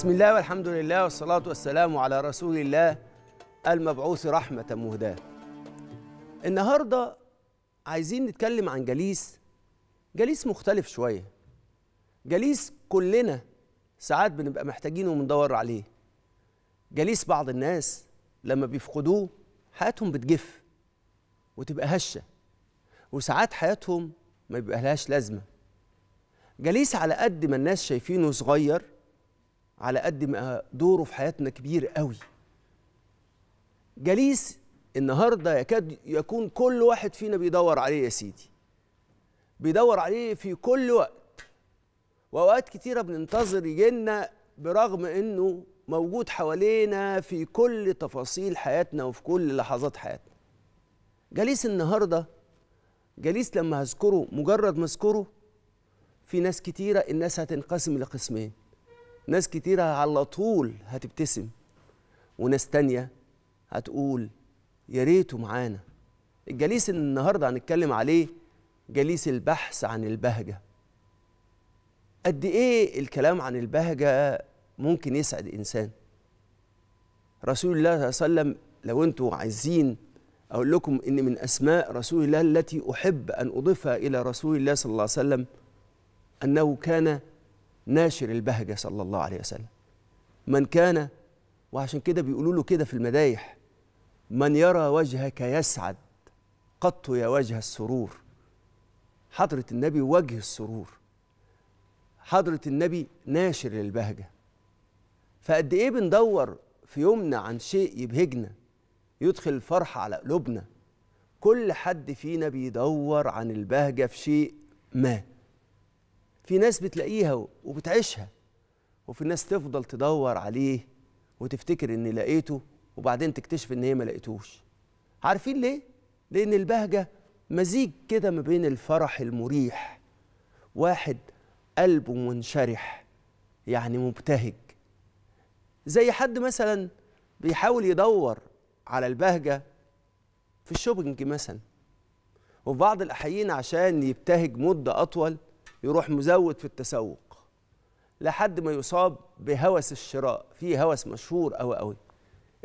بسم الله والحمد لله والصلاة والسلام على رسول الله المبعوث رحمة مهداة النهاردة عايزين نتكلم عن جليس جليس مختلف شوية جليس كلنا ساعات بنبقى محتاجينه وبندور عليه جليس بعض الناس لما بيفقدوه حياتهم بتجف وتبقى هشة وساعات حياتهم ما بيبقى لهاش لازمة جليس على قد ما الناس شايفينه صغير على قد ما دوره في حياتنا كبير قوي جليس النهارده يكاد يكون كل واحد فينا بيدور عليه يا سيدي بيدور عليه في كل وقت واوقات كتيره بننتظر يجينا برغم انه موجود حوالينا في كل تفاصيل حياتنا وفي كل لحظات حياتنا جليس النهارده جليس لما هذكره مجرد ما اذكره في ناس كتيره الناس هتنقسم لقسمين ناس كتيرة على طول هتبتسم وناس تانية هتقول يا ريته معانا الجليس النهاردة هنتكلم عليه جليس البحث عن البهجة قد ايه الكلام عن البهجة ممكن يسعد انسان رسول الله صلى الله عليه وسلم لو انتوا عايزين اقول لكم ان من اسماء رسول الله التي احب ان اضيفها الى رسول الله صلى الله عليه وسلم انه كان ناشر البهجة صلى الله عليه وسلم من كان وعشان كده بيقولوا له كده في المدايح من يرى وجهك يسعد قط يا وجه السرور حضرة النبي وجه السرور حضرة النبي ناشر البهجة فقد إيه بندور في يومنا عن شيء يبهجنا يدخل الفرحة على قلوبنا كل حد فينا بيدور عن البهجة في شيء ما في ناس بتلاقيها وبتعيشها وفي ناس تفضل تدور عليه وتفتكر ان لقيته وبعدين تكتشف ان هي ما لقيتوش عارفين ليه لان البهجه مزيج كده ما بين الفرح المريح واحد قلبه منشرح يعني مبتهج زي حد مثلا بيحاول يدور على البهجه في الشوبنج مثلا وفي بعض الاحيان عشان يبتهج مده اطول يروح مزود في التسوق لحد ما يصاب بهوس الشراء في هوس مشهور قوي قوي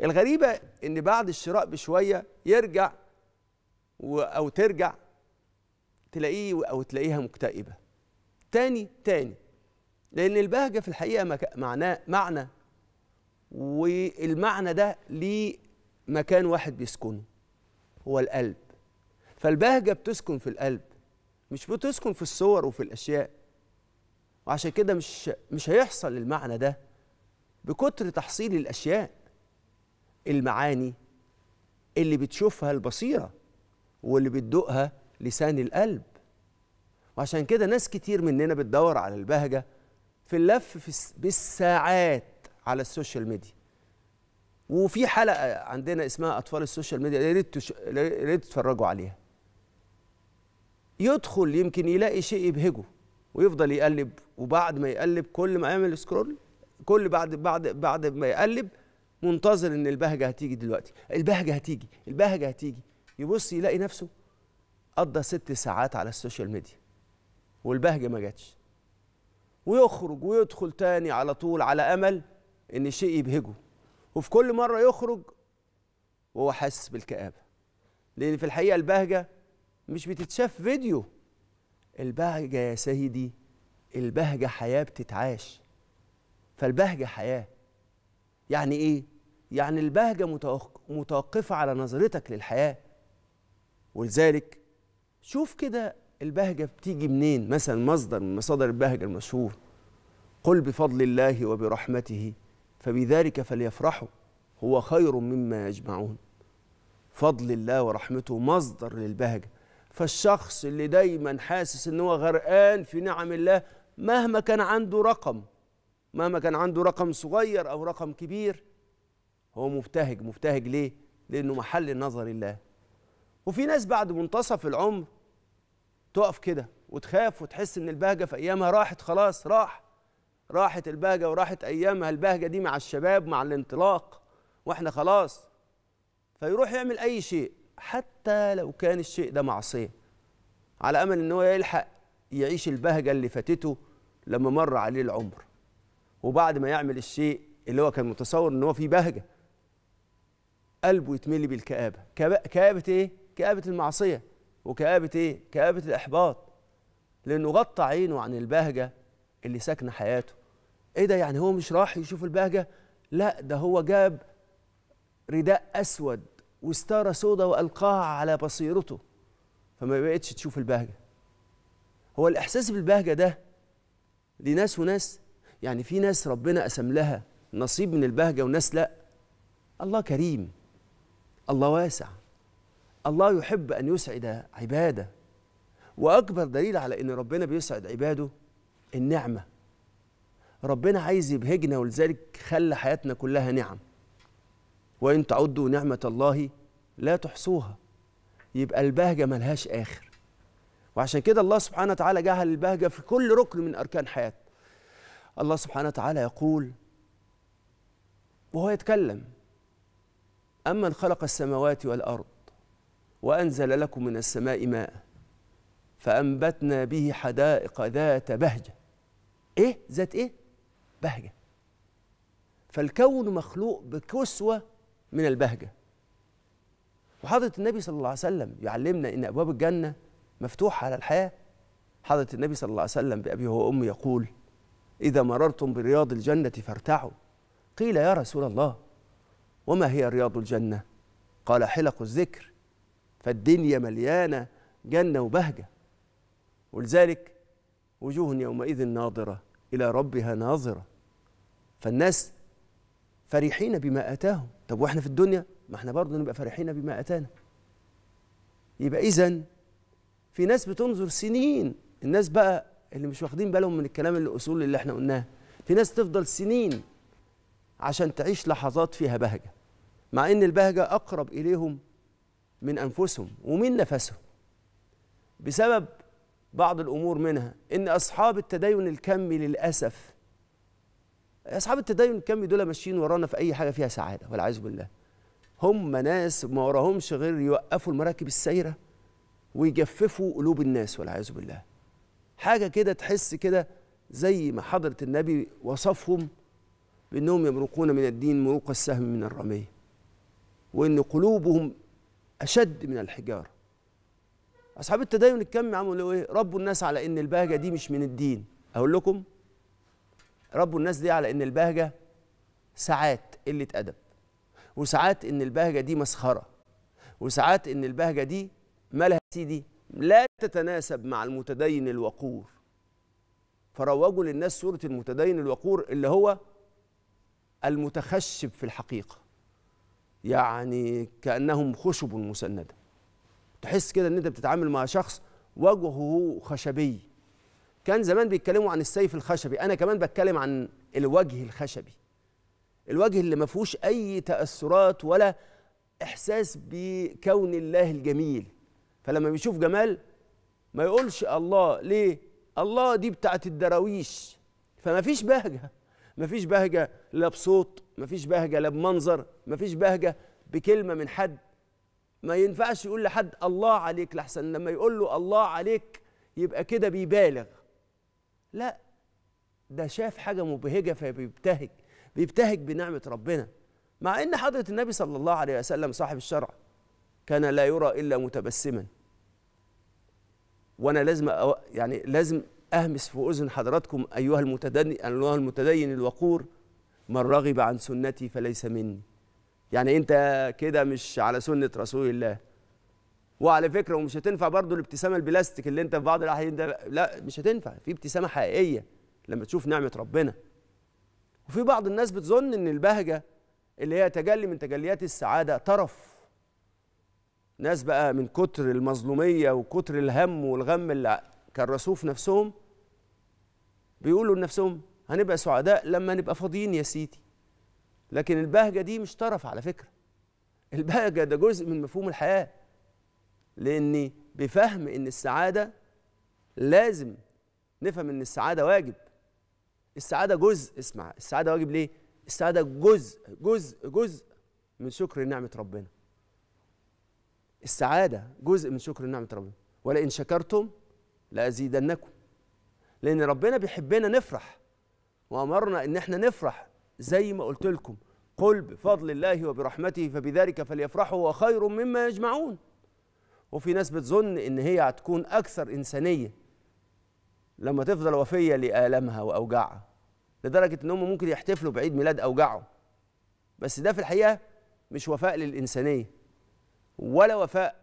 الغريبة إن بعد الشراء بشوية يرجع و أو ترجع تلاقيه أو تلاقيها مكتئبة تاني تاني لأن البهجة في الحقيقة معناه معنى والمعنى ده ليه مكان واحد بيسكنه هو القلب فالبهجة بتسكن في القلب مش بتسكن في الصور وفي الاشياء وعشان كده مش مش هيحصل المعنى ده بكتر تحصيل الاشياء المعاني اللي بتشوفها البصيره واللي بتدوقها لسان القلب وعشان كده ناس كتير مننا بتدور على البهجه في اللف في بالساعات على السوشيال ميديا وفي حلقه عندنا اسمها اطفال السوشيال ميديا يا ريت ريت تتفرجوا عليها يدخل يمكن يلاقي شيء يبهجه ويفضل يقلب وبعد ما يقلب كل ما يعمل سكرول كل بعد بعد بعد ما يقلب منتظر ان البهجه هتيجي دلوقتي البهجه هتيجي البهجه هتيجي يبص يلاقي نفسه قضى ست ساعات على السوشيال ميديا والبهجه ما جاتش ويخرج ويدخل تاني على طول على امل ان شيء يبهجه وفي كل مره يخرج وهو حاسس بالكآبه لان في الحقيقه البهجه مش بتتشاف فيديو البهجة يا سيدي البهجة حياة بتتعاش فالبهجة حياة يعني إيه؟ يعني البهجة متوقفة على نظرتك للحياة ولذلك شوف كده البهجة بتيجي منين مثلا مصدر من مصادر البهجة المشهور قل بفضل الله وبرحمته فبذلك فليفرحوا هو خير مما يجمعون فضل الله ورحمته مصدر للبهجة فالشخص اللي دايما حاسس ان هو غرقان في نعم الله مهما كان عنده رقم مهما كان عنده رقم صغير او رقم كبير هو مبتهج مبتهج ليه لانه محل نظر الله وفي ناس بعد منتصف العمر تقف كده وتخاف وتحس ان البهجه في ايامها راحت خلاص راح راحت البهجه وراحت ايامها البهجه دي مع الشباب مع الانطلاق واحنا خلاص فيروح يعمل اي شيء حتى لو كان الشيء ده معصيه على امل ان هو يلحق يعيش البهجه اللي فاتته لما مر عليه العمر وبعد ما يعمل الشيء اللي هو كان متصور ان هو فيه بهجه قلبه يتملي بالكآبه كآبه ايه كآبه المعصيه وكآبه ايه كآبه الاحباط لانه غطى عينه عن البهجه اللي ساكنه حياته ايه ده يعني هو مش راح يشوف البهجه لا ده هو جاب رداء اسود وستارة سودا وألقاها على بصيرته فما بقتش تشوف البهجة هو الإحساس بالبهجة ده لناس وناس يعني في ناس ربنا قسم لها نصيب من البهجة وناس لأ الله كريم الله واسع الله يحب أن يسعد عباده وأكبر دليل على أن ربنا بيسعد عباده النعمة ربنا عايز يبهجنا ولذلك خلى حياتنا كلها نعم وإن تعدوا نعمة الله لا تحصوها يبقى البهجة ملهاش آخر وعشان كده الله سبحانه وتعالى جعل البهجة في كل ركن من أركان حياتنا الله سبحانه وتعالى يقول وهو يتكلم أمن خلق السماوات والأرض وأنزل لكم من السماء ماء فأنبتنا به حدائق ذات بهجة إيه؟ ذات إيه؟ بهجة فالكون مخلوق بكسوة من البهجة وحضرة النبي صلى الله عليه وسلم يعلمنا أن أبواب الجنة مفتوحة على الحياة حضرة النبي صلى الله عليه وسلم بأبي وأمي يقول إذا مررتم برياض الجنة فارتعوا قيل يا رسول الله وما هي رياض الجنة قال حلق الذكر فالدنيا مليانة جنة وبهجة ولذلك وجوه يومئذ ناظرة إلى ربها ناظرة فالناس فرحين بما آتاهم طب وإحنا في الدنيا ما احنا برضه نبقى فرحين بما اتانا يبقى اذا في ناس بتنظر سنين الناس بقى اللي مش واخدين بالهم من الكلام الاصول اللي احنا قلناه في ناس تفضل سنين عشان تعيش لحظات فيها بهجه مع ان البهجه اقرب اليهم من انفسهم ومن نفسهم بسبب بعض الامور منها ان اصحاب التدين الكمي للاسف اصحاب التدين الكمي دول ماشيين ورانا في اي حاجه فيها سعاده والعياذ بالله هم ناس ما وراهمش غير يوقفوا المراكب السايره ويجففوا قلوب الناس والعياذ بالله حاجه كده تحس كده زي ما حضره النبي وصفهم بانهم يمرقون من الدين مروق السهم من الرميه وان قلوبهم اشد من الحجاره اصحاب التدين الكم عملوا ايه ربوا الناس على ان البهجه دي مش من الدين اقول لكم ربوا الناس دي على ان البهجه ساعات قله ادب وساعات ان البهجه دي مسخره وساعات ان البهجه دي مالها سيدي لا تتناسب مع المتدين الوقور فروجوا للناس سوره المتدين الوقور اللي هو المتخشب في الحقيقه يعني كانهم خشب مسنده تحس كده ان انت بتتعامل مع شخص وجهه خشبي كان زمان بيتكلموا عن السيف الخشبي انا كمان بتكلم عن الوجه الخشبي الوجه اللي ما فيهوش اي تاثرات ولا احساس بكون الله الجميل فلما بيشوف جمال ما يقولش الله ليه الله دي بتاعه الدراويش فما فيش بهجه ما فيش بهجه لا بصوت ما فيش بهجه لا بمنظر ما فيش بهجه بكلمه من حد ما ينفعش يقول لحد الله عليك لحسن لما يقول له الله عليك يبقى كده بيبالغ لا ده شاف حاجه مبهجه فبيبتهج بيبتهج بنعمه ربنا مع ان حضره النبي صلى الله عليه وسلم صاحب الشرع كان لا يرى الا متبسما وانا لازم أو يعني لازم اهمس في اذن حضراتكم ايها المتدين ايها المتدين الوقور من رغب عن سنتي فليس مني يعني انت كده مش على سنه رسول الله وعلى فكره ومش هتنفع برضو الابتسامه البلاستيك اللي انت في بعض الاحيان ده لا مش هتنفع في ابتسامه حقيقيه لما تشوف نعمه ربنا وفي بعض الناس بتظن ان البهجه اللي هي تجلي من تجليات السعاده طرف ناس بقى من كتر المظلوميه وكتر الهم والغم اللي كرسوه في نفسهم بيقولوا لنفسهم هنبقى سعداء لما نبقى فاضيين يا سيدي لكن البهجه دي مش طرف على فكره البهجه ده جزء من مفهوم الحياه لاني بفهم ان السعاده لازم نفهم ان السعاده واجب السعاده جزء اسمع السعاده واجب ليه السعاده جزء جزء جزء من شكر نعمه ربنا السعاده جزء من شكر نعمه ربنا ولئن شكرتم لازيدنكم لان ربنا بيحبنا نفرح وامرنا ان احنا نفرح زي ما قلت لكم قل بفضل الله وبرحمته فبذلك فليفرحوا وخير مما يجمعون وفي ناس بتظن ان هي هتكون اكثر انسانيه لما تفضل وفيه لآلامها وأوجاعها لدرجة إن هم ممكن يحتفلوا بعيد ميلاد أوجاعه بس ده في الحقيقة مش وفاء للإنسانية ولا وفاء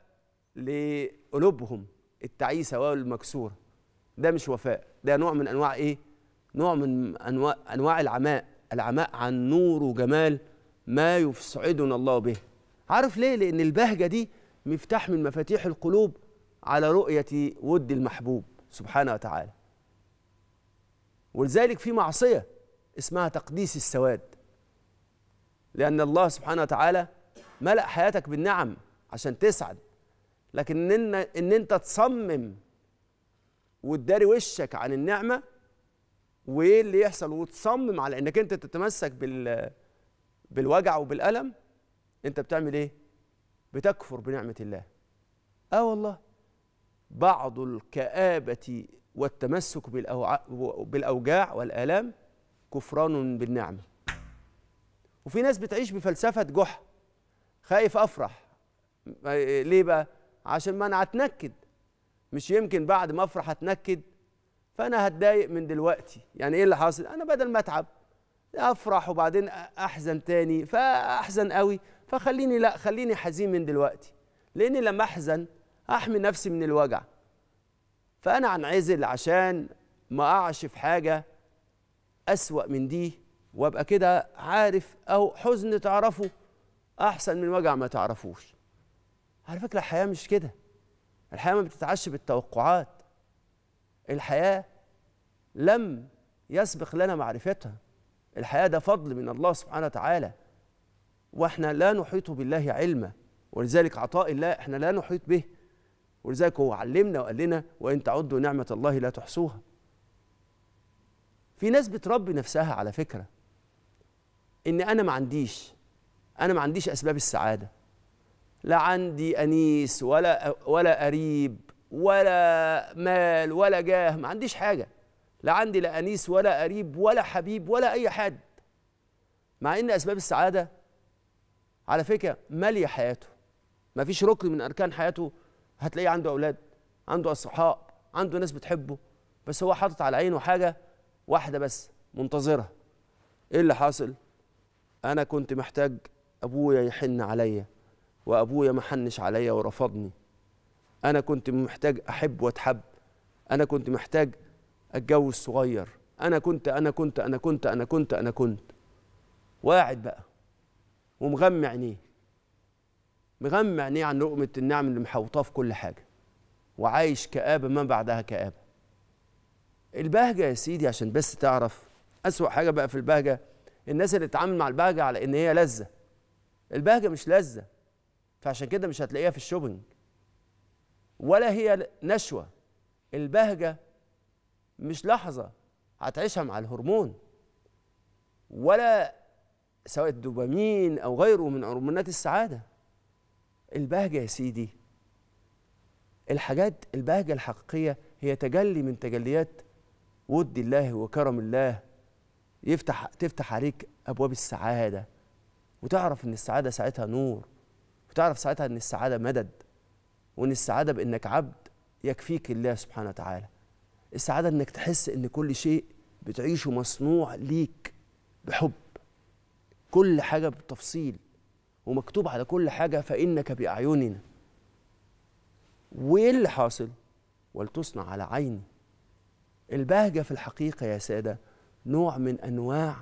لقلوبهم التعيسة والمكسورة ده مش وفاء ده نوع من أنواع إيه؟ نوع من أنواع, أنواع العماء العماء عن نور وجمال ما يسعدنا الله به عارف ليه؟ لأن البهجة دي مفتاح من مفاتيح القلوب على رؤية ود المحبوب سبحانه وتعالى ولذلك في معصية اسمها تقديس السواد لأن الله سبحانه وتعالى ملأ حياتك بالنعم عشان تسعد لكن إن, إن أنت تصمم وتداري وشك عن النعمة وإيه اللي يحصل وتصمم على إنك أنت تتمسك بال بالوجع وبالألم أنت بتعمل إيه؟ بتكفر بنعمة الله آه والله بعض الكآبة والتمسك بالأوجاع والآلام كفران بالنعمة وفي ناس بتعيش بفلسفة جح خايف أفرح ليه بقى؟ عشان ما أنا هتنكد مش يمكن بعد ما أفرح أتنكد فأنا هتضايق من دلوقتي يعني إيه اللي حاصل؟ أنا بدل ما أتعب أفرح وبعدين أحزن تاني فأحزن قوي فخليني لا خليني حزين من دلوقتي لأني لما أحزن أحمي نفسي من الوجع فأنا هنعزل عشان ما أقعش في حاجة أسوأ من دي وأبقى كده عارف أو حزن تعرفه أحسن من وجع ما تعرفوش على فكرة الحياة مش كده الحياة ما بتتعش بالتوقعات الحياة لم يسبق لنا معرفتها الحياة ده فضل من الله سبحانه وتعالى واحنا لا نحيط بالله علما ولذلك عطاء الله احنا لا نحيط به ولذلك هو علمنا وقال لنا وان تعدوا نعمه الله لا تحصوها في ناس بتربي نفسها على فكره ان انا ما عنديش انا ما عنديش اسباب السعاده لا عندي انيس ولا ولا قريب ولا مال ولا جاه ما عنديش حاجه لا عندي لا انيس ولا قريب ولا حبيب ولا اي حد مع ان اسباب السعاده على فكره ماليه حياته ما فيش ركن من اركان حياته هتلاقيه عنده أولاد عنده اصحاء عنده ناس بتحبه بس هو حاطط على عينه حاجة واحدة بس منتظرها إيه اللي حاصل؟ أنا كنت محتاج أبويا يحن عليا وأبويا ما حنش عليا ورفضني أنا كنت محتاج أحب وأتحب أنا كنت محتاج أتجوز صغير أنا كنت أنا كنت أنا كنت أنا كنت أنا كنت, أنا كنت. واعد بقى ومغمى عينيه مغمى عينيه عن لقمة النعم اللي محوطاه في كل حاجة وعايش كآبة ما بعدها كآبة البهجة يا سيدي عشان بس تعرف أسوأ حاجة بقى في البهجة الناس اللي تتعامل مع البهجة على إن هي لذة البهجة مش لذة فعشان كده مش هتلاقيها في الشوبينج ولا هي نشوة البهجة مش لحظة هتعيشها مع الهرمون ولا سواء الدوبامين أو غيره من هرمونات السعادة البهجة يا سيدي الحاجات البهجة الحقيقية هي تجلي من تجليات ود الله وكرم الله يفتح تفتح عليك أبواب السعادة وتعرف إن السعادة ساعتها نور وتعرف ساعتها إن السعادة مدد وإن السعادة بإنك عبد يكفيك الله سبحانه وتعالى السعادة إنك تحس إن كل شيء بتعيشه مصنوع ليك بحب كل حاجة بتفصيل ومكتوب على كل حاجة فإنك بأعيننا وإيه اللي حاصل؟ ولتصنع على عيني البهجة في الحقيقة يا سادة نوع من أنواع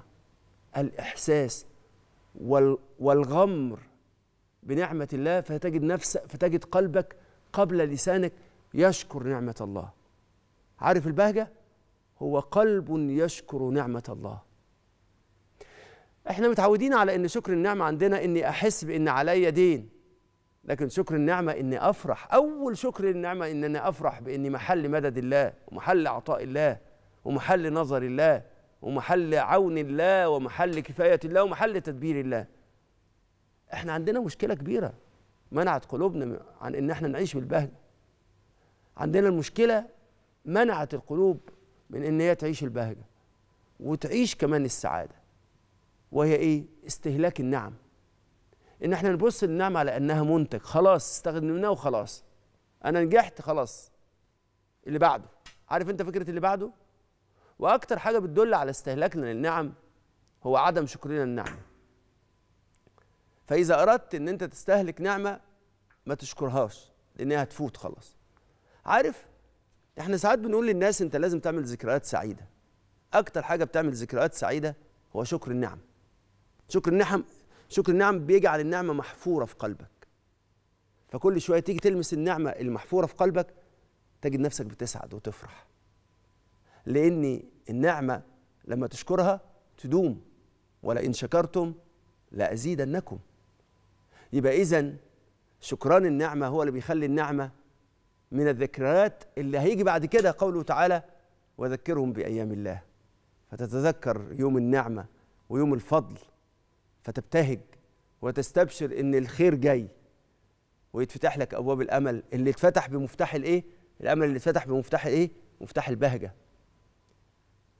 الإحساس والغمر بنعمة الله فتجد نفسك فتجد قلبك قبل لسانك يشكر نعمة الله عارف البهجة هو قلب يشكر نعمة الله احنا متعودين على ان شكر النعمه عندنا اني احس بان عليا دين لكن شكر النعمه اني افرح اول شكر النعمه ان انا افرح باني محل مدد الله ومحل عطاء الله ومحل نظر الله ومحل عون الله ومحل كفايه الله ومحل تدبير الله احنا عندنا مشكله كبيره منعت قلوبنا عن ان احنا نعيش بالبهجه عندنا المشكله منعت القلوب من ان هي تعيش البهجه وتعيش كمان السعاده وهي ايه استهلاك النعم ان احنا نبص للنعم على انها منتج خلاص استخدمناه وخلاص انا نجحت خلاص اللي بعده عارف انت فكره اللي بعده واكتر حاجه بتدل على استهلاكنا للنعم هو عدم شكرنا للنعمه فاذا اردت ان انت تستهلك نعمه ما تشكرهاش لانها هتفوت خلاص عارف احنا ساعات بنقول للناس انت لازم تعمل ذكريات سعيده اكتر حاجه بتعمل ذكريات سعيده هو شكر النعم شكر النعم شكر النعم بيجعل النعمة محفورة في قلبك فكل شوية تيجي تلمس النعمة المحفورة في قلبك تجد نفسك بتسعد وتفرح لأن النعمة لما تشكرها تدوم ولئن شكرتم لأزيدنكم يبقى إذا شكران النعمة هو اللي بيخلي النعمة من الذكريات اللي هيجي بعد كده قوله تعالى وذكرهم بأيام الله فتتذكر يوم النعمة ويوم الفضل فتبتهج وتستبشر ان الخير جاي ويتفتح لك ابواب الامل اللي اتفتح بمفتاح الايه الامل اللي اتفتح بمفتاح الايه مفتاح البهجه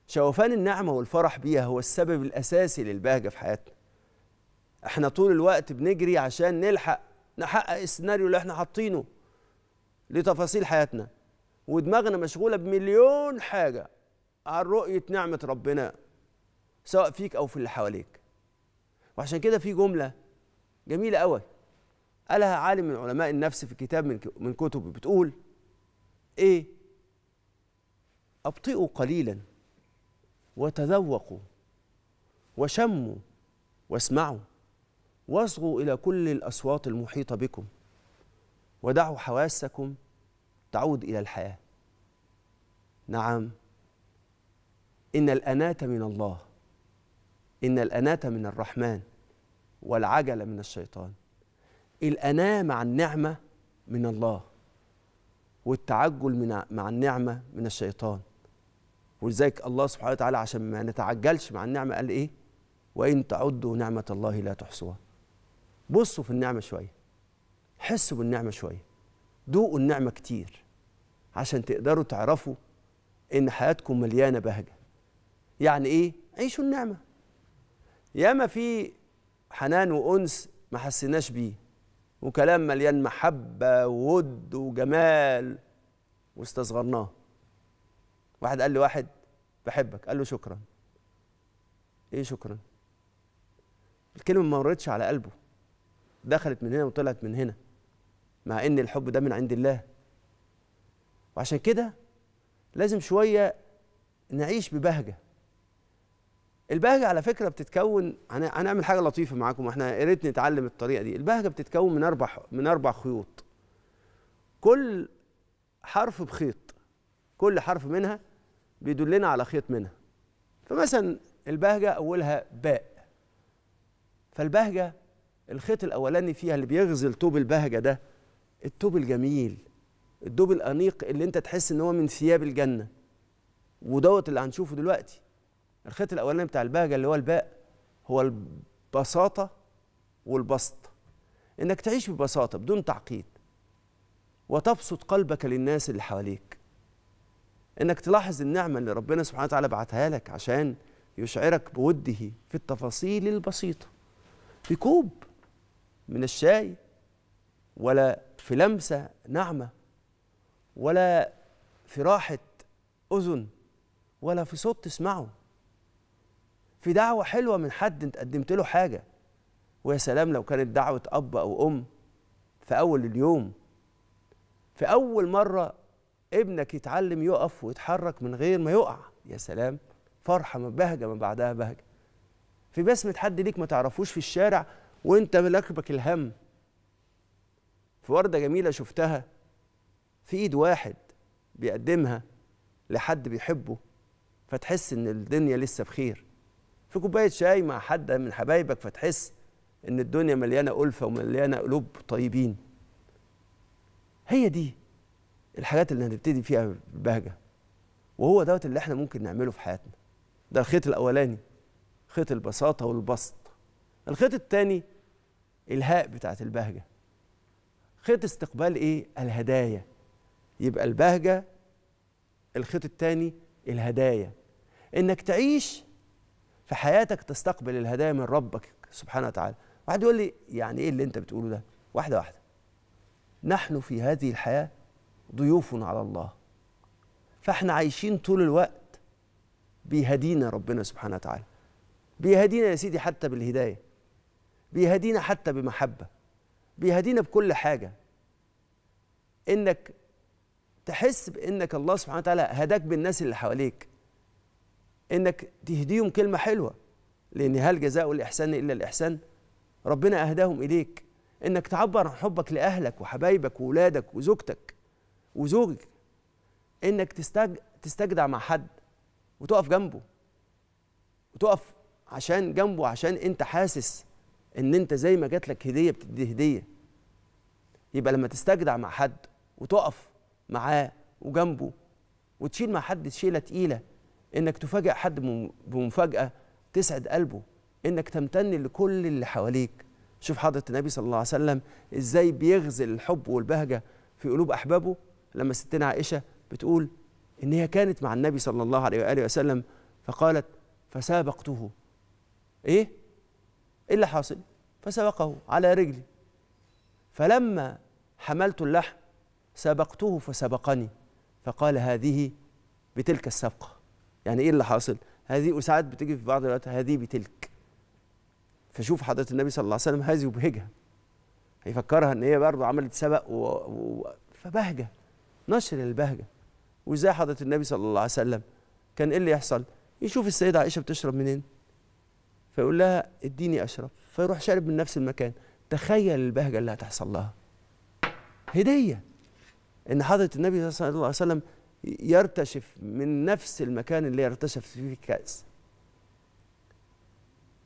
شوفان النعمه والفرح بيها هو السبب الاساسي للبهجه في حياتنا احنا طول الوقت بنجري عشان نلحق نحقق السيناريو اللي احنا حاطينه لتفاصيل حياتنا ودماغنا مشغوله بمليون حاجه عن رؤيه نعمه ربنا سواء فيك او في اللي حواليك وعشان كده في جمله جميله قوي قالها عالم من علماء النفس في كتاب من من كتبه بتقول ايه ابطئوا قليلا وتذوقوا وشموا واسمعوا واصغوا الى كل الاصوات المحيطه بكم ودعوا حواسكم تعود الى الحياه نعم ان الاناه من الله إن الأناة من الرحمن والعجل من الشيطان الأناة مع النعمة من الله والتعجل من مع النعمة من الشيطان ولذلك الله سبحانه وتعالى عشان ما نتعجلش مع النعمة قال إيه وإن تعدوا نعمة الله لا تحصوها بصوا في النعمة شوية حسوا بالنعمة شوية دوقوا النعمة كتير عشان تقدروا تعرفوا إن حياتكم مليانة بهجة يعني إيه عيشوا النعمة ياما في حنان وانس ما حسيناش بيه وكلام مليان محبه وود وجمال واستصغرناه واحد قال لي واحد بحبك قال له شكرا ايه شكرا الكلمه ما وردتش على قلبه دخلت من هنا وطلعت من هنا مع ان الحب ده من عند الله وعشان كده لازم شويه نعيش ببهجه البهجه على فكره بتتكون هنعمل حاجه لطيفه معاكم احنا يا ريت نتعلم الطريقه دي البهجه بتتكون من اربع من اربع خيوط كل حرف بخيط كل حرف منها بيدلنا على خيط منها فمثلا البهجه اولها باء فالبهجه الخيط الاولاني فيها اللي بيغزل طوب البهجه ده الطوب الجميل الدوب الانيق اللي انت تحس ان هو من ثياب الجنه ودوت اللي هنشوفه دلوقتي الخيط الاولاني بتاع البهجه اللي هو الباء هو البساطه والبسط انك تعيش ببساطه بدون تعقيد وتبسط قلبك للناس اللي حواليك انك تلاحظ النعمه اللي ربنا سبحانه وتعالى بعتها لك عشان يشعرك بوده في التفاصيل البسيطه في كوب من الشاي ولا في لمسه ناعمه ولا في راحه اذن ولا في صوت تسمعه في دعوة حلوة من حد أنت قدمت له حاجة ويا سلام لو كانت دعوة أب أو أم في أول اليوم في أول مرة ابنك يتعلم يقف ويتحرك من غير ما يقع يا سلام فرحة من بهجة من بعدها بهجة في بسمة حد ليك ما تعرفوش في الشارع وانت ملاكبك الهم في وردة جميلة شفتها في ايد واحد بيقدمها لحد بيحبه فتحس ان الدنيا لسه بخير في كوبايه شاي مع حد من حبايبك فتحس ان الدنيا مليانه الفه ومليانه قلوب طيبين هي دي الحاجات اللي هنبتدي فيها ببهجة وهو دوت اللي احنا ممكن نعمله في حياتنا ده الخيط الاولاني خيط البساطه والبسط الخيط الثاني الهاء بتاعت البهجه خيط استقبال ايه الهدايا يبقى البهجه الخيط الثاني الهدايا انك تعيش في حياتك تستقبل الهدايا من ربك سبحانه وتعالى واحد يقول لي يعني ايه اللي انت بتقوله ده واحده واحده نحن في هذه الحياه ضيوف على الله فاحنا عايشين طول الوقت بيهدينا ربنا سبحانه وتعالى بيهدينا يا سيدي حتى بالهدايه بيهدينا حتى بمحبه بيهدينا بكل حاجه انك تحس بانك الله سبحانه وتعالى هداك بالناس اللي حواليك انك تهديهم كلمه حلوه لان هل جزاء الاحسان الا الاحسان ربنا اهداهم اليك انك تعبر عن حبك لاهلك وحبايبك وولادك وزوجتك وزوجك انك تستج... تستجدع مع حد وتقف جنبه وتقف عشان جنبه عشان انت حاسس ان انت زي ما جات لك هديه بتدي هديه يبقى لما تستجدع مع حد وتقف معاه وجنبه وتشيل مع حد شيله تقيله انك تفاجئ حد بمفاجاه تسعد قلبه انك تمتن لكل اللي حواليك شوف حضره النبي صلى الله عليه وسلم ازاي بيغزل الحب والبهجه في قلوب احبابه لما ستنا عائشه بتقول ان هي كانت مع النبي صلى الله عليه واله وسلم فقالت فسابقته ايه ايه اللي حاصل فسبقه على رجلي فلما حملت اللحم سبقته فسبقني فقال هذه بتلك السبقه يعني ايه اللي حاصل هذه وساعات بتيجي في بعض الوقت هذه بتلك فشوف حضره النبي صلى الله عليه وسلم هذه وبهجها هيفكرها ان هي برضه عملت سبق و... و... فبهجه نشر البهجه وازاي حضره النبي صلى الله عليه وسلم كان ايه اللي يحصل يشوف السيده عائشه بتشرب منين فيقول لها اديني اشرب فيروح شارب من نفس المكان تخيل البهجه اللي هتحصل لها هديه ان حضره النبي صلى الله عليه وسلم يرتشف من نفس المكان اللي يرتشف فيه الكأس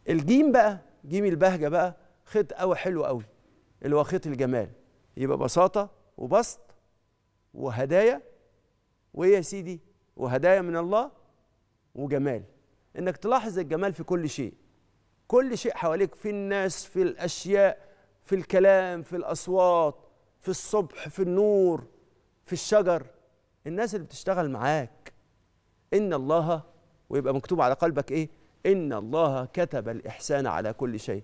الجيم بقى جيم البهجة بقى خيط قوي حلو قوي اللي هو خيط الجمال يبقى بساطة وبسط وهدايا وإيه يا سيدي وهدايا من الله وجمال إنك تلاحظ الجمال في كل شيء كل شيء حواليك في الناس في الأشياء في الكلام في الأصوات في الصبح في النور في الشجر الناس اللي بتشتغل معاك ان الله ويبقى مكتوب على قلبك ايه ان الله كتب الاحسان على كل شيء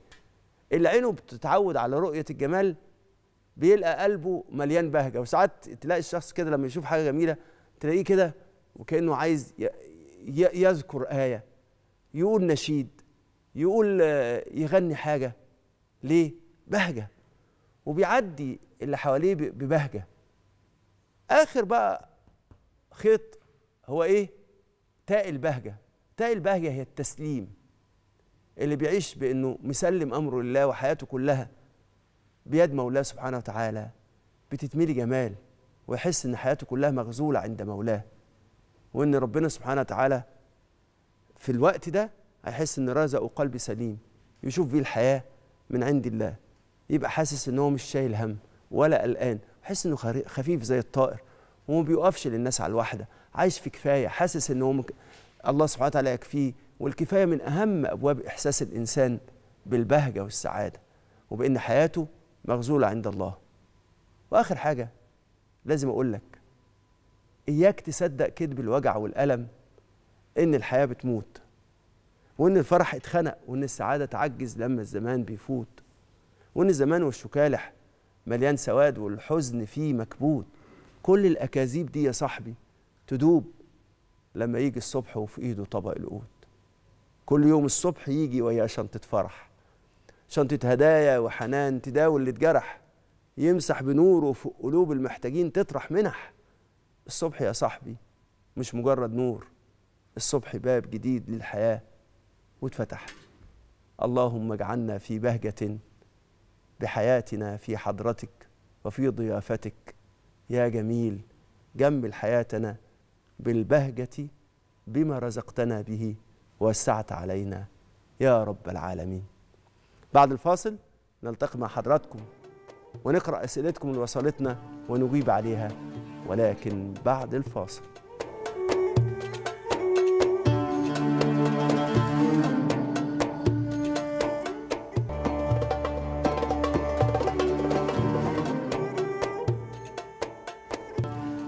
اللي عينه بتتعود على رؤيه الجمال بيلقى قلبه مليان بهجه وساعات تلاقي الشخص كده لما يشوف حاجه جميله تلاقيه كده وكانه عايز يذكر ايه يقول نشيد يقول يغني حاجه ليه بهجه وبيعدي اللي حواليه ببهجه اخر بقى خيط هو ايه تاء البهجه تاء البهجه هي التسليم اللي بيعيش بانه مسلم امره لله وحياته كلها بيد مولاه سبحانه وتعالى بتتملي جمال ويحس ان حياته كلها مغزوله عند مولاه وان ربنا سبحانه وتعالى في الوقت ده هيحس ان رزقه قلب سليم يشوف بيه الحياه من عند الله يبقى حاسس ان هو مش شايل هم ولا قلقان يحس انه خفيف زي الطائر وما بيوقفش للناس على الواحده عايش في كفايه حاسس ان هو الله سبحانه وتعالى يكفيه والكفايه من اهم ابواب احساس الانسان بالبهجه والسعاده وبان حياته مغزوله عند الله واخر حاجه لازم اقول لك اياك تصدق كذب الوجع والالم ان الحياه بتموت وان الفرح اتخنق وان السعاده تعجز لما الزمان بيفوت وان الزمان والشكالح مليان سواد والحزن فيه مكبوت كل الأكاذيب دي يا صاحبي تدوب لما يجي الصبح وفي إيده طبق القوت كل يوم الصبح يجي ويا شنطة فرح شنطة هدايا وحنان تداوي اللي اتجرح يمسح بنوره في قلوب المحتاجين تطرح منح الصبح يا صاحبي مش مجرد نور الصبح باب جديد للحياة واتفتح اللهم اجعلنا في بهجة بحياتنا في حضرتك وفي ضيافتك يا جميل جمل حياتنا بالبهجة بما رزقتنا به ووسعت علينا يا رب العالمين بعد الفاصل نلتقي مع حضراتكم ونقرأ أسئلتكم اللي وصلتنا ونجيب عليها ولكن بعد الفاصل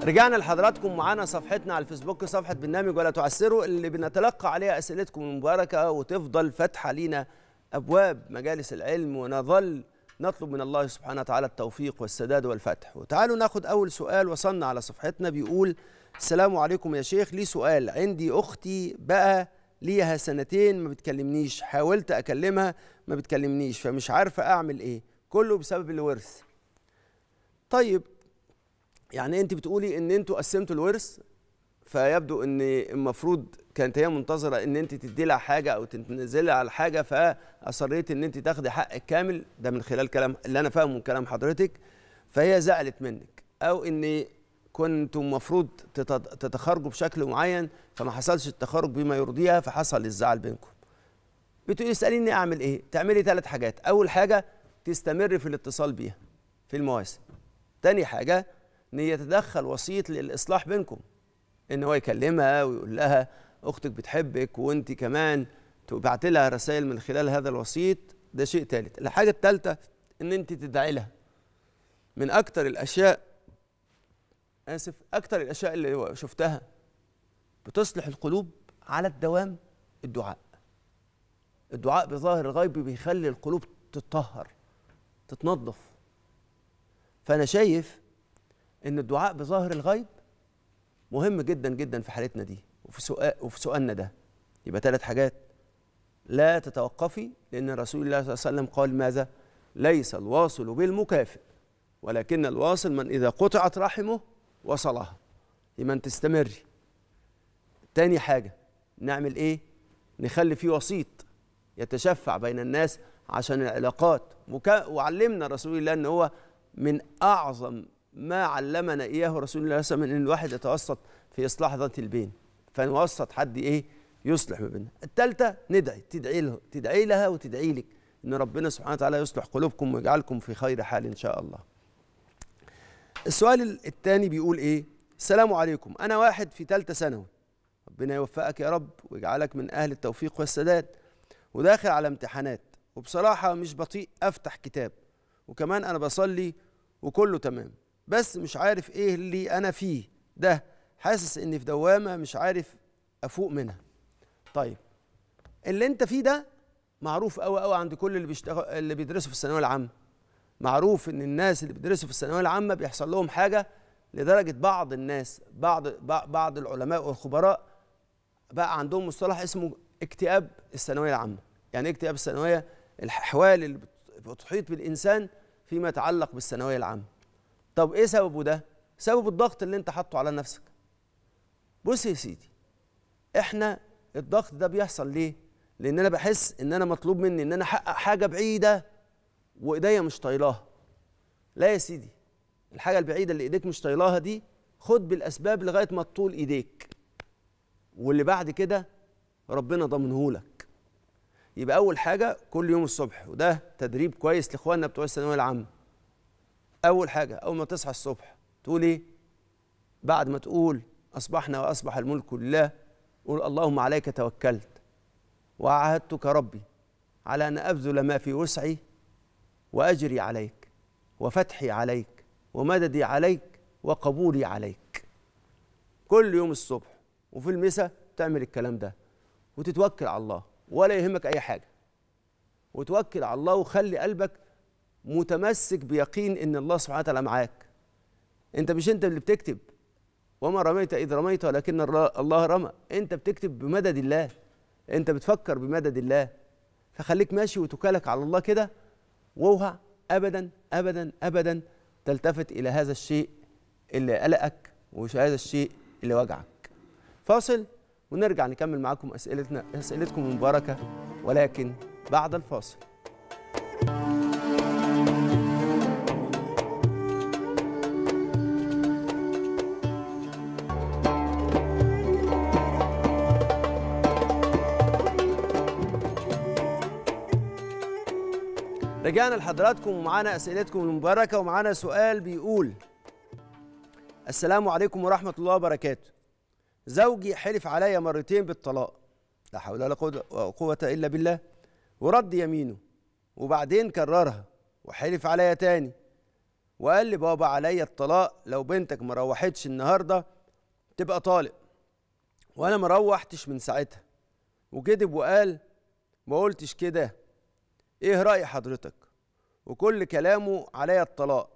رجعنا لحضراتكم معانا صفحتنا على الفيسبوك صفحه برنامج ولا تعسروا اللي بنتلقى عليها اسئلتكم المباركه وتفضل فاتحه لينا ابواب مجالس العلم ونظل نطلب من الله سبحانه وتعالى التوفيق والسداد والفتح وتعالوا ناخد اول سؤال وصلنا على صفحتنا بيقول السلام عليكم يا شيخ لي سؤال عندي اختي بقى ليها سنتين ما بتكلمنيش حاولت اكلمها ما بتكلمنيش فمش عارفه اعمل ايه كله بسبب الورث طيب يعني انت بتقولي ان انتوا قسمتوا الورث فيبدو ان المفروض كانت هي منتظره ان انت تدي لها حاجه او تنزلي على حاجه فاصريت ان انت تاخدي حقك كامل ده من خلال كلام اللي انا فاهمه من كلام حضرتك فهي زعلت منك او ان كنتم المفروض تتخرجوا بشكل معين فما حصلش التخارج بما يرضيها فحصل الزعل بينكم بتقولي اساليني اعمل ايه تعملي ثلاث حاجات اول حاجه تستمر في الاتصال بيها في المواسم تاني حاجه ان يتدخل وسيط للاصلاح بينكم ان هو يكلمها ويقول لها اختك بتحبك وانت كمان تبعت لها رسائل من خلال هذا الوسيط ده شيء ثالث الحاجه الثالثه ان انت تدعي لها من اكثر الاشياء اسف اكثر الاشياء اللي شفتها بتصلح القلوب على الدوام الدعاء الدعاء بظاهر الغيب بيخلي القلوب تتطهر تتنظف فانا شايف ان الدعاء بظاهر الغيب مهم جدا جدا في حالتنا دي وفي سؤال وفي سؤالنا ده يبقى ثلاث حاجات لا تتوقفي لان رسول الله صلى الله عليه وسلم قال ماذا ليس الواصل بالمكافئ ولكن الواصل من اذا قطعت رحمه وصلها لمن تستمري تاني حاجه نعمل ايه نخلي فيه وسيط يتشفع بين الناس عشان العلاقات وعلمنا رسول الله ان هو من اعظم ما علمنا إياه رسول الله صلى الله عليه وسلم إن الواحد يتوسط في إصلاح ذات البين فنوسط حد إيه يصلح ما بيننا الثالثة ندعي تدعي له تدعي لها وتدعي لك إن ربنا سبحانه وتعالى يصلح قلوبكم ويجعلكم في خير حال إن شاء الله السؤال الثاني بيقول إيه السلام عليكم أنا واحد في ثالثة ثانوي ربنا يوفقك يا رب ويجعلك من أهل التوفيق والسداد وداخل على امتحانات وبصراحة مش بطيء أفتح كتاب وكمان أنا بصلي وكله تمام بس مش عارف ايه اللي انا فيه ده حاسس اني في دوامه مش عارف افوق منها طيب اللي انت فيه ده معروف قوي قوي عند كل اللي بيشتغل اللي بيدرسوا في الثانويه العامه معروف ان الناس اللي بيدرسوا في الثانويه العامه بيحصل لهم حاجه لدرجه بعض الناس بعض بعض العلماء والخبراء بقى عندهم مصطلح اسمه اكتئاب الثانويه العامه يعني إيه اكتئاب الثانويه الاحوال اللي بتحيط بالانسان فيما يتعلق بالثانويه العامه طب ايه سببه ده سبب الضغط اللي انت حاطه على نفسك بص يا سيدي احنا الضغط ده بيحصل ليه لان انا بحس ان انا مطلوب مني ان انا احقق حاجه بعيده وايديا مش طايلاها لا يا سيدي الحاجه البعيده اللي ايديك مش طايلاها دي خد بالاسباب لغايه ما تطول ايديك واللي بعد كده ربنا ضمنهولك يبقى اول حاجه كل يوم الصبح وده تدريب كويس لاخواننا بتوع الثانويه العامه اول حاجه اول ما تصحى الصبح تقول ايه بعد ما تقول اصبحنا واصبح الملك لله قول اللهم عليك توكلت وعاهدتك ربي على ان ابذل ما في وسعي واجري عليك وفتحي عليك ومددي عليك وقبولي عليك كل يوم الصبح وفي المساء تعمل الكلام ده وتتوكل على الله ولا يهمك اي حاجه وتوكل على الله وخلي قلبك متمسك بيقين ان الله سبحانه وتعالى معاك انت مش انت اللي بتكتب وما رميت اذ رميت ولكن الله رمى انت بتكتب بمدد الله انت بتفكر بمدد الله فخليك ماشي وتكالك على الله كده واوعى ابدا ابدا ابدا تلتفت الى هذا الشيء اللي قلقك هذا الشيء اللي وجعك فاصل ونرجع نكمل معاكم اسئلتنا اسئلتكم المباركه ولكن بعد الفاصل thank you رجعنا لحضراتكم ومعانا اسئلتكم المباركه ومعانا سؤال بيقول السلام عليكم ورحمه الله وبركاته زوجي حلف عليا مرتين بالطلاق لا حول ولا قوه الا بالله ورد يمينه وبعدين كررها وحلف عليا تاني وقال لي بابا عليا الطلاق لو بنتك ما روحتش النهارده تبقى طالق وانا ما روحتش من ساعتها وكذب وقال ما قلتش كده ايه راي حضرتك وكل كلامه عليا الطلاق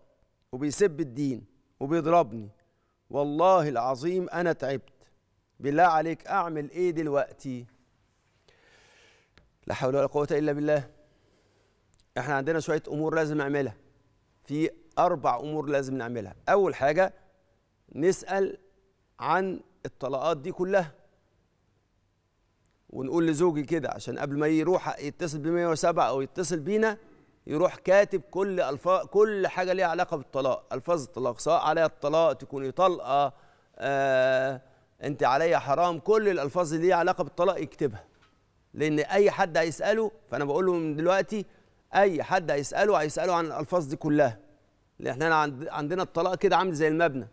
وبيسب الدين وبيضربني والله العظيم انا تعبت بالله عليك اعمل ايه دلوقتي لا حول ولا قوه الا بالله احنا عندنا شويه امور لازم نعملها في اربع امور لازم نعملها اول حاجه نسال عن الطلاقات دي كلها ونقول لزوجي كده عشان قبل ما يروح يتصل ب 107 او يتصل بينا يروح كاتب كل الفاظ كل حاجه ليها علاقه بالطلاق الفاظ الطلاق سواء عليها الطلاق تكوني طلقه آه انت عليا حرام كل الالفاظ اللي ليها علاقه بالطلاق يكتبها لان اي حد هيساله فانا بقول له من دلوقتي اي حد هيساله هيساله عن الالفاظ دي كلها لان احنا عند عندنا الطلاق كده عامل زي المبنى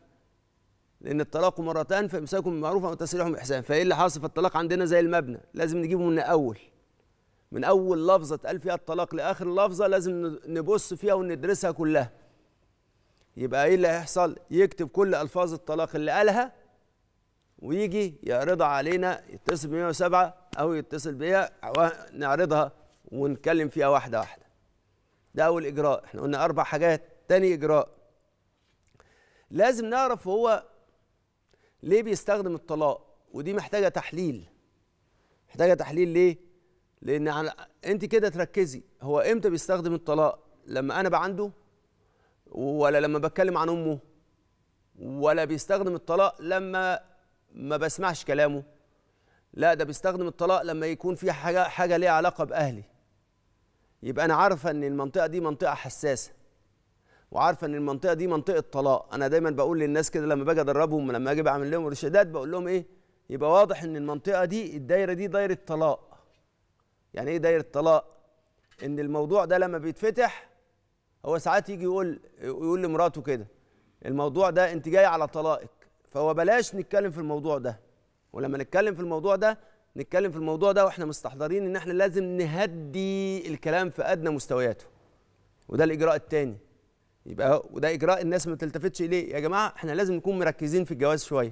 لان الطلاق مرتان فامساكم بالمعروف او تسريحهم باحسان فايه اللي حاصل في الطلاق عندنا زي المبنى لازم نجيبه من الاول من اول لفظه اتقال فيها الطلاق لاخر لفظه لازم نبص فيها وندرسها كلها يبقى ايه اللي هيحصل يكتب كل الفاظ الطلاق اللي قالها ويجي يعرضها علينا يتصل ب 107 او يتصل بيا ونعرضها ونتكلم فيها واحده واحده ده اول اجراء احنا قلنا اربع حاجات تاني اجراء لازم نعرف هو ليه بيستخدم الطلاق ودي محتاجه تحليل محتاجه تحليل ليه لان على... انت كده تركزي هو امتى بيستخدم الطلاق لما انا بعنده ولا لما بتكلم عن امه ولا بيستخدم الطلاق لما ما بسمعش كلامه لا ده بيستخدم الطلاق لما يكون في حاجه حاجه ليها علاقه باهلي يبقى انا عارفه ان المنطقه دي منطقه حساسه وعارفه ان المنطقه دي منطقه طلاق انا دايما بقول للناس كده لما باجي ادربهم لما اجي بعمل لهم ارشادات بقول لهم ايه يبقى واضح ان المنطقه دي الدايره دي دايره طلاق يعني ايه دايره طلاق ان الموضوع ده لما بيتفتح هو ساعات يجي يقول يقول لمراته كده الموضوع ده انت جاي على طلاقك فهو بلاش نتكلم في الموضوع ده ولما نتكلم في الموضوع ده نتكلم في الموضوع ده واحنا مستحضرين ان احنا لازم نهدي الكلام في ادنى مستوياته وده الاجراء الثاني يبقى وده اجراء الناس ما تلتفتش اليه يا جماعه احنا لازم نكون مركزين في الجواز شويه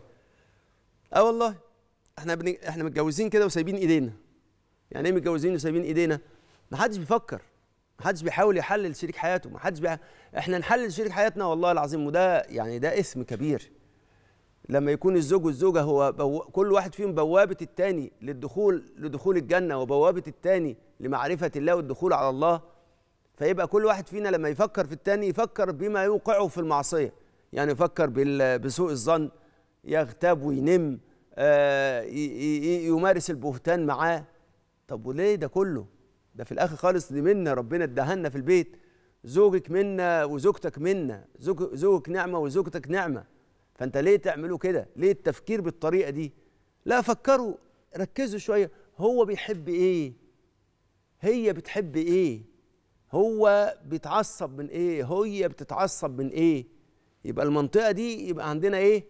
اه والله احنا بن... احنا متجوزين كده وسايبين ايدينا يعني ايه متجوزين وسايبين ايدينا ما حدش بيفكر ما حدش بيحاول يحلل شريك حياته ما حدش بيح... احنا نحلل شريك حياتنا والله العظيم وده يعني ده اسم كبير لما يكون الزوج والزوجه هو بو... كل واحد فيهم بوابه الثاني للدخول لدخول الجنه وبوابه الثاني لمعرفه الله والدخول على الله فيبقى كل واحد فينا لما يفكر في الثاني يفكر بما يوقعه في المعصيه يعني يفكر بال... بسوء الظن يغتاب وينم آه... ي... ي... يمارس البهتان معاه طب وليه ده كله ده في الاخر خالص دي منا ربنا ادهنا في البيت زوجك منا وزوجتك منا زوج زوجك نعمه وزوجتك نعمه فانت ليه تعملوا كده ليه التفكير بالطريقه دي لا فكروا ركزوا شويه هو بيحب ايه هي بتحب ايه هو بيتعصب من ايه هي بتتعصب من ايه يبقى المنطقه دي يبقى عندنا ايه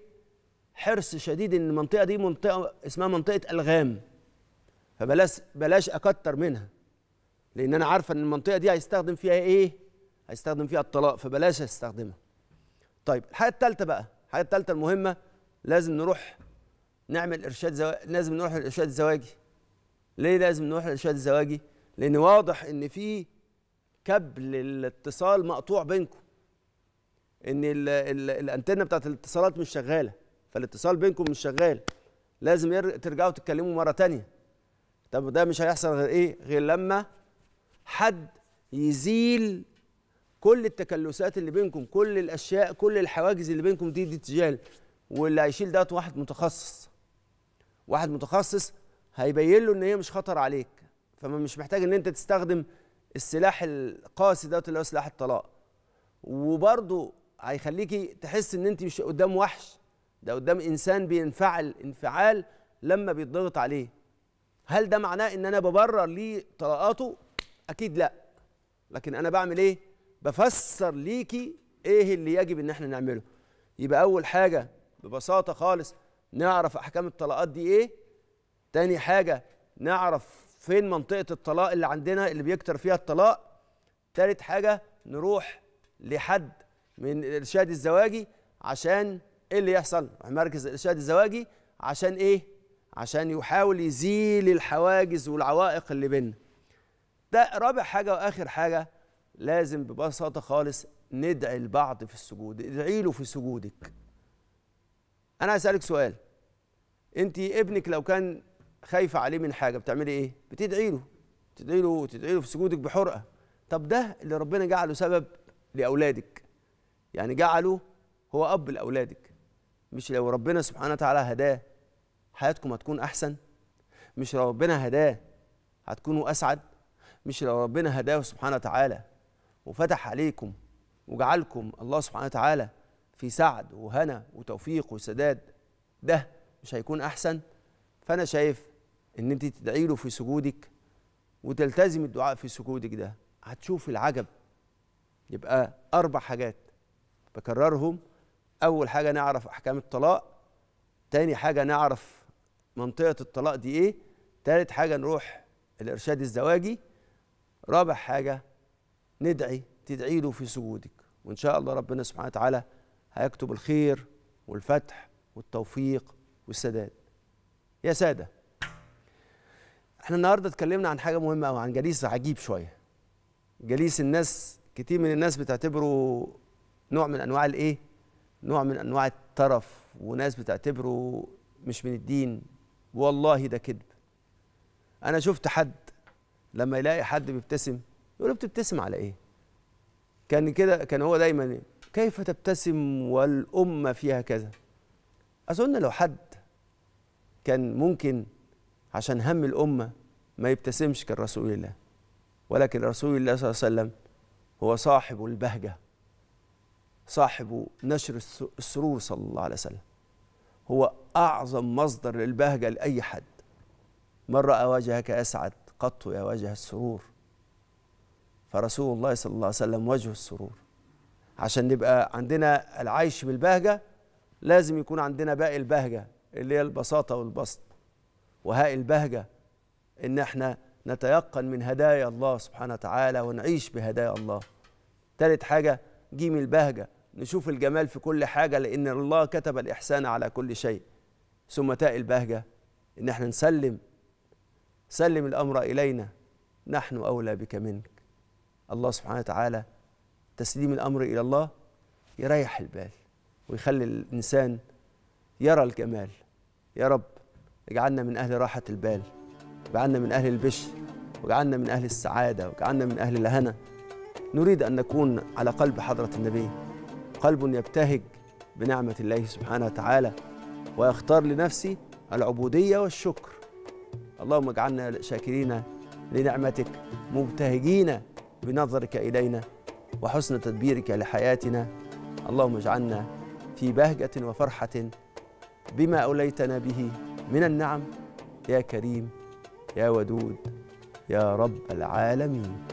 حرص شديد ان المنطقه دي منطقه اسمها منطقه الغام فبلاش بلاش اكتر منها لان انا عارفه ان المنطقه دي هيستخدم فيها ايه هيستخدم فيها الطلاق فبلاش استخدمها طيب الحاجه الثالثه بقى الحاجه الثالثه المهمه لازم نروح نعمل ارشاد زواج لازم نروح الارشاد الزواجي ليه لازم نروح الارشاد الزواجي لان واضح ان في كبل الاتصال مقطوع بينكم ان ال ال الانتنه بتاعت الاتصالات مش شغاله فالاتصال بينكم مش شغال لازم ترجعوا تتكلموا مره تانية طب ده مش هيحصل غير ايه غير لما حد يزيل كل التكلسات اللي بينكم كل الاشياء كل الحواجز اللي بينكم دي دي تجال واللي هيشيل ده واحد متخصص واحد متخصص هيبين له ان هي مش خطر عليك فما مش محتاج ان انت تستخدم السلاح القاسي ده اللي هو سلاح الطلاق وبرضه هيخليكي تحس ان انت مش قدام وحش ده قدام انسان بينفعل انفعال لما بيتضغط عليه هل ده معناه ان انا ببرر ليه طلاقاته اكيد لا لكن انا بعمل ايه بفسر ليكي ايه اللي يجب ان احنا نعمله يبقى اول حاجه ببساطه خالص نعرف احكام الطلاقات دي ايه تاني حاجه نعرف فين منطقه الطلاق اللي عندنا اللي بيكتر فيها الطلاق تالت حاجه نروح لحد من الارشاد الزواجي عشان ايه اللي يحصل مركز الارشاد الزواجي عشان ايه عشان يحاول يزيل الحواجز والعوائق اللي بيننا ده رابع حاجة وآخر حاجة لازم ببساطة خالص ندعي البعض في السجود ادعي له في سجودك أنا هسألك سؤال أنت ابنك لو كان خايفة عليه من حاجة بتعملي إيه؟ بتدعي له تدعي له وتدعي له في سجودك بحرقة طب ده اللي ربنا جعله سبب لأولادك يعني جعله هو أب لأولادك مش لو ربنا سبحانه وتعالى هداه حياتكم هتكون احسن مش لو ربنا هداه هتكونوا اسعد مش لو ربنا هداه سبحانه وتعالى وفتح عليكم وجعلكم الله سبحانه وتعالى في سعد وهنا وتوفيق وسداد ده مش هيكون احسن فانا شايف ان انت تدعي له في سجودك وتلتزم الدعاء في سجودك ده هتشوف العجب يبقى اربع حاجات بكررهم اول حاجه نعرف احكام الطلاق تاني حاجه نعرف منطقه الطلاق دي ايه تالت حاجه نروح الارشاد الزواجي رابع حاجه ندعي تدعي له في سجودك وان شاء الله ربنا سبحانه وتعالى هيكتب الخير والفتح والتوفيق والسداد يا ساده احنا النهارده اتكلمنا عن حاجه مهمه قوي عن جليس عجيب شويه جليس الناس كتير من الناس بتعتبره نوع من انواع الايه نوع من انواع الترف وناس بتعتبره مش من الدين والله ده كذب انا شفت حد لما يلاقي حد بيبتسم يقول له بتبتسم على ايه كان كده كان هو دايما كيف تبتسم والامه فيها كذا اظن لو حد كان ممكن عشان هم الامه ما يبتسمش كان رسول الله ولكن رسول الله صلى الله عليه وسلم هو صاحب البهجه صاحب نشر السرور صلى الله عليه وسلم هو أعظم مصدر للبهجة لأي حد من رأى وجهك أسعد قط يا وجه السرور فرسول الله صلى الله عليه وسلم وجه السرور عشان نبقى عندنا العيش بالبهجة لازم يكون عندنا باقي البهجة اللي هي البساطة والبسط وهاء البهجة إن احنا نتيقن من هدايا الله سبحانه وتعالى ونعيش بهدايا الله تالت حاجة جيم البهجة نشوف الجمال في كل حاجة لأن الله كتب الإحسان على كل شيء ثم تاء البهجة إن احنا نسلم سلم الأمر إلينا نحن أولى بك منك الله سبحانه وتعالى تسليم الأمر إلى الله يريح البال ويخلي الإنسان يرى الجمال يا رب اجعلنا من أهل راحة البال اجعلنا من أهل البشر واجعلنا من أهل السعادة واجعلنا من أهل الهنا نريد أن نكون على قلب حضرة النبي قلب يبتهج بنعمة الله سبحانه وتعالى ويختار لنفسي العبودية والشكر اللهم اجعلنا شاكرين لنعمتك مبتهجين بنظرك إلينا وحسن تدبيرك لحياتنا اللهم اجعلنا في بهجة وفرحة بما أوليتنا به من النعم يا كريم يا ودود يا رب العالمين